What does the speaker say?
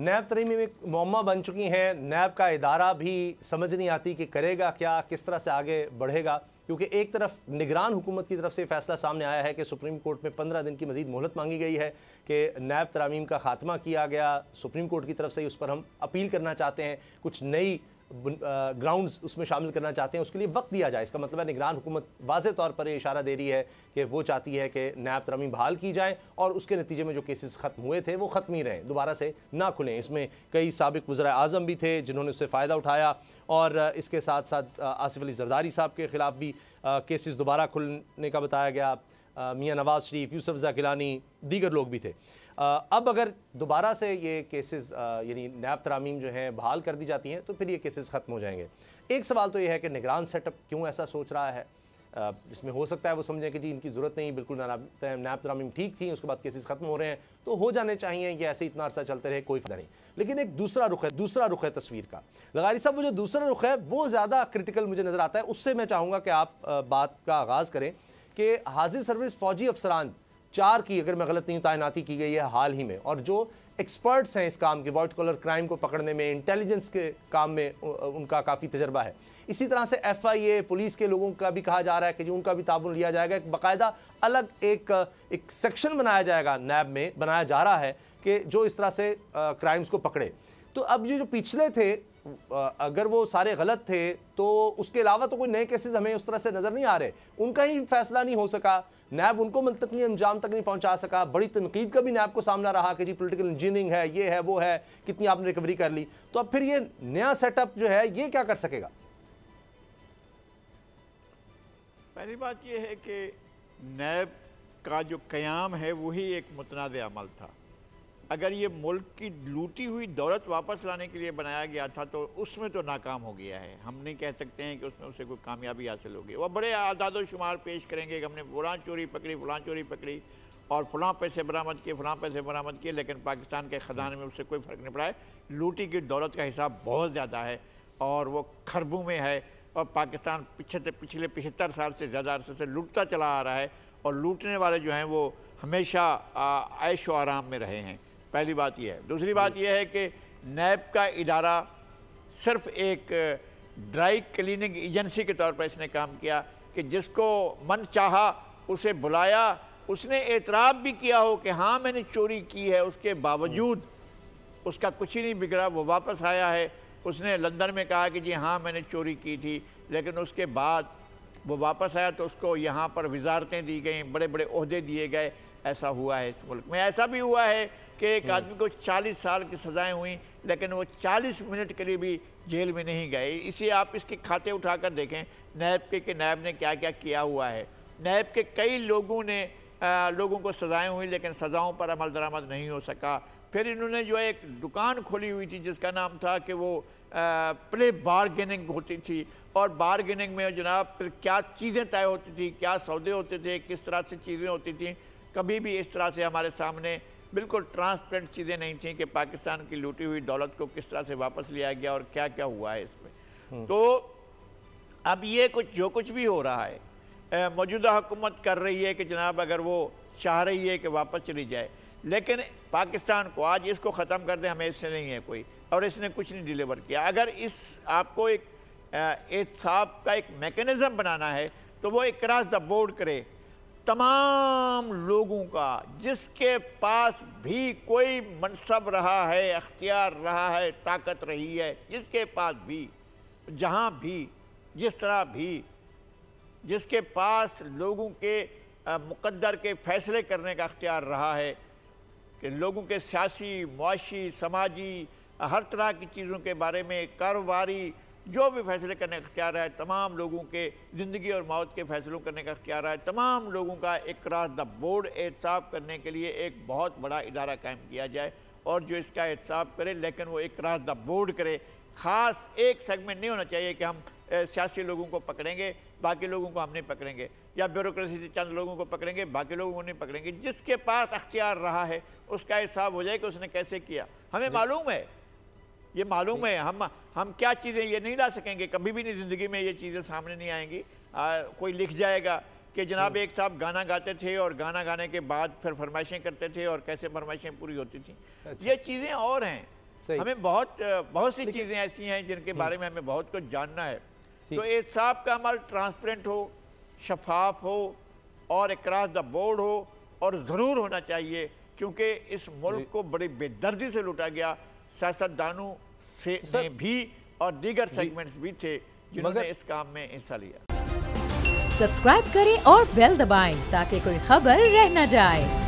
नैब तरीमी में मम्मा बन चुकी हैं नैब का इदारा भी समझ नहीं आती कि करेगा क्या किस तरह से आगे बढ़ेगा क्योंकि एक तरफ निगरान हुकूमत की तरफ से फैसला सामने आया है कि सुप्रीम कोर्ट में पंद्रह दिन की मजीद मोहलत मांगी गई है कि नैब तरामीम का खात्मा किया गया सुप्रीम कोर्ट की तरफ से ही उस पर हम अपील करना चाहते हैं कुछ नई ग्राउंड्स उसमें शामिल करना चाहते हैं उसके लिए वक्त दिया जाए इसका मतलब है निगरान हुकूमत वाज तौर पर इशारा दे रही है कि वो चाहती है कि नायब तरमी बहाल की जाए और उसके नतीजे में जो केसेस ख़त्म हुए थे वो ख़त्म ही रहें दोबारा से ना खुलें इसमें कई सबक वज़र आजम भी थे जिन्होंने उससे फ़ायदा उठाया और इसके साथ साथ आसिफ अली जरदारी साहब के ख़िलाफ़ भी केसेस दोबारा खुलने का बताया गया मियाँ नवाज़ शरीफ यूसुफ जाकिलानी दीगर लोग भी थे अब अगर दोबारा से ये केसेस यानी नैब तरामीम जो हैं बहाल कर दी जाती हैं तो फिर ये केसेस ख़त्म हो जाएंगे एक सवाल तो ये है कि निगरान सेटअप क्यों ऐसा सोच रहा है इसमें हो सकता है वो समझें कि जी इनकी ज़रूरत नहीं बिल्कुल नायब तरामीम ठीक थी उसके बाद केसेस ख़त्म हो रहे हैं तो हो जाने चाहिए कि ऐसे इतना अर्सा चलते रहे कोई फ़ायदा नहीं लेकिन एक दूसरा रुख है दूसरा रुख है तस्वीर का लगारी साहब वो जो दूसरा रुख है वो ज़्यादा क्रिटिकल मुझे नज़र आता है उससे मैं चाहूँगा कि आप बात का आगाज़ करें कि हाजिर सर्विस फौजी अफसरान चार की अगर मैं गलत नहीं तैनाती की गई है हाल ही में और जो एक्सपर्ट्स हैं इस काम के वाइट कॉलर क्राइम को पकड़ने में इंटेलिजेंस के काम में उनका काफ़ी तजर्बा है इसी तरह से एफ आई ए पुलिस के लोगों का भी कहा जा रहा है कि जो उनका भी ताबन लिया जाएगा एक बाकायदा अलग एक एक सेक्शन बनाया जाएगा नैब में बनाया जा रहा है कि जो इस तरह से क्राइम्स को पकड़े तो अब ये जो पिछले थे अगर वो सारे गलत थे तो उसके अलावा तो कोई नए केसेस हमें उस तरह से नज़र नहीं आ रहे उनका ही फैसला नहीं हो सका नैब उनको मनतकी अंजाम तक नहीं पहुंचा सका बड़ी तनकीद का भी नैब को सामना रहा कि जी पॉलिटिकल इंजीनियरिंग है ये है वो है कितनी आपने रिकवरी कर ली तो अब फिर ये नया सेटअप जो है ये क्या कर सकेगा पहली बात यह है कि नैब का जो क्याम है वही एक मुतनाद अमल था अगर ये मुल्क की लूटी हुई दौलत वापस लाने के लिए बनाया गया था तो उसमें तो नाकाम हो गया है हम नहीं कह सकते हैं कि उसमें उसे कोई कामयाबी हासिल होगी वह बड़े आदाद शुमार पेश करेंगे कि हमने फलां चोरी पकड़ी फलां चोरी पकड़ी और फलां पैसे बरामद किए फलां पैसे बरामद किए लेकिन पाकिस्तान के खजाने में उससे कोई फ़र्क नहीं पड़ा है लूटी की दौलत का हिसाब बहुत ज़्यादा है और वो खरबों में है और पाकिस्तान पिछले पिछले पिछहत्तर साल से ज़्यादा अरसों से लूटता चला आ रहा है और लूटने वाले जो हैं वो हमेशा ऐश आराम में रहे हैं पहली बात यह है दूसरी बात यह है कि नैब का इदारा सिर्फ एक ड्राई क्लीनिंग एजेंसी के तौर पर इसने काम किया कि जिसको मन चाहा उसे बुलाया उसने एतराब भी किया हो कि हाँ मैंने चोरी की है उसके बावजूद उसका कुछ ही नहीं बिगड़ा वो वापस आया है उसने लंदन में कहा कि जी हाँ मैंने चोरी की थी लेकिन उसके बाद वो वापस आया तो उसको यहाँ पर वजारतें दी गई बड़े बड़े अहदे दिए गए ऐसा हुआ है इस मुल्क में ऐसा भी हुआ है कि एक हम्म। आदमी को 40 साल की सज़ाएं हुई लेकिन वो 40 मिनट के लिए भी जेल में नहीं गए इसी आप इसके खाते उठाकर देखें नैब के कि नैब ने क्या क्या किया हुआ है नैब के कई लोगों ने आ, लोगों को सज़ाएं हुई लेकिन सज़ाओं पर अमल दरामद नहीं हो सका फिर इन्होंने जो एक दुकान खोली हुई थी जिसका नाम था कि वो आ, प्ले बारगेनिंग होती थी और बारगेनिंग में जनाब फिर क्या चीज़ें तय होती थी क्या सौदे होते थे किस तरह से चीज़ें होती थी कभी भी इस तरह से हमारे सामने बिल्कुल ट्रांसपेरेंट चीज़ें नहीं थी कि पाकिस्तान की लूटी हुई दौलत को किस तरह से वापस लिया गया और क्या क्या हुआ है इसमें हम्म। तो अब ये कुछ जो कुछ भी हो रहा है मौजूदा हुकूमत कर रही है कि जनाब अगर वो चाह रही है कि वापस चली जाए लेकिन पाकिस्तान को आज इसको ख़त्म कर दें हमें इससे नहीं है कोई और इसने कुछ नहीं डिलीवर किया अगर इस आपको एक एहसाब का एक मेकनिज़म बनाना है तो वो एक द बोर्ड करे तमाम लोगों का जिसके पास भी कोई मनसब रहा है अख्तियार रहा है ताकत रही है जिसके पास भी जहाँ भी जिस तरह भी जिसके पास लोगों के मुकद्दर के फ़ैसले करने का अख्तियार रहा है कि लोगों के सियासी मुआशी समाजी हर तरह की चीज़ों के बारे में कारोबारी जो भी फैसले करने का अख्तियार है तमाम लोगों के ज़िंदगी और मौत के फैसलों करने का अख्तियार है तमाम लोगों का एक क्रॉस द बोर्ड एहतसाब करने के लिए एक बहुत बड़ा इदारा कायम किया जाए और जो इसका एहतसाब करे लेकिन वो एक क्रॉस द बोर्ड करे ख़ास एक सेगमेंट नहीं होना चाहिए कि हम सियासी लोगों को पकड़ेंगे बाकी लोगों को हम नहीं पकड़ेंगे या ब्यूरोसी से चंद लोगों को पकड़ेंगे बाकी लोगों को नहीं पकड़ेंगे जिसके पास अख्तियार रहा है उसका हिसाब हो जाए कि उसने कैसे किया हमें मालूम है ये मालूम है हम हम क्या चीज़ें ये नहीं ला सकेंगे कभी भी नहीं ज़िंदगी में ये चीज़ें सामने नहीं आएंगी आ, कोई लिख जाएगा कि जनाब एक साहब गाना गाते थे और गाना गाने के बाद फिर फरमाइशें करते थे और कैसे फरमाइशें पूरी होती थी अच्छा। ये चीज़ें और हैं हमें बहुत बहुत सी चीज़ें ऐसी हैं जिनके हम्म। बारे में हमें बहुत कुछ जानना है तो ये साहब का अमल ट्रांसपेरेंट हो शफाफ हो और इकराज द बोर्ड हो और ज़रूर होना चाहिए क्योंकि इस मुल्क को बड़ी बेदर्दी से लुटा गया सियासतदानों से सर, भी और दीगर सेगमेंट्स भी थे जिन्होंने इस काम में हिस्सा लिया सब्सक्राइब करें और बेल दबाएं ताकि कोई खबर रह न जाए